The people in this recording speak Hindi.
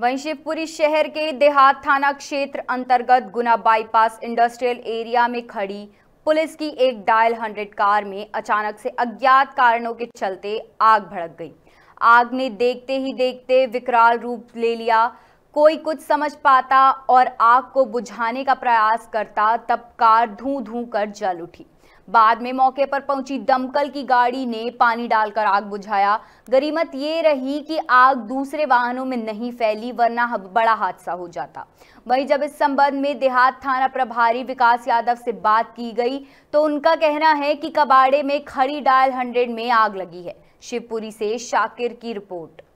वहीं शिवपुरी शहर के देहात थाना क्षेत्र अंतर्गत गुना बाईपास इंडस्ट्रियल एरिया में खड़ी पुलिस की एक डायल हंड्रेड कार में अचानक से अज्ञात कारणों के चलते आग भड़क गई आग ने देखते ही देखते विकराल रूप ले लिया कोई कुछ समझ पाता और आग को बुझाने का प्रयास करता तब कार धूं धू कर जल उठी बाद में मौके पर पहुंची दमकल की गाड़ी ने पानी डालकर आग बुझाया गरीमत ये रही कि आग दूसरे वाहनों में नहीं फैली वरना बड़ा हादसा हो जाता वहीं जब इस संबंध में देहात थाना प्रभारी विकास यादव से बात की गई तो उनका कहना है कि कबाड़े में खड़ी डायल हंड्रेड में आग लगी है शिवपुरी से शाकिर की रिपोर्ट